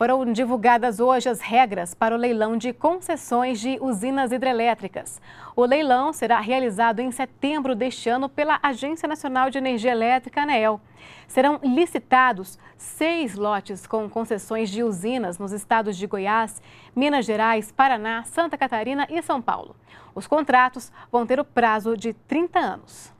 Foram divulgadas hoje as regras para o leilão de concessões de usinas hidrelétricas. O leilão será realizado em setembro deste ano pela Agência Nacional de Energia Elétrica, ANEEL. Serão licitados seis lotes com concessões de usinas nos estados de Goiás, Minas Gerais, Paraná, Santa Catarina e São Paulo. Os contratos vão ter o prazo de 30 anos.